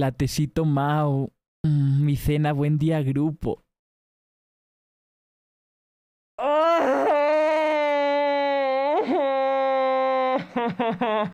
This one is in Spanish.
Latecito Mao, mm, mi cena, buen día, grupo.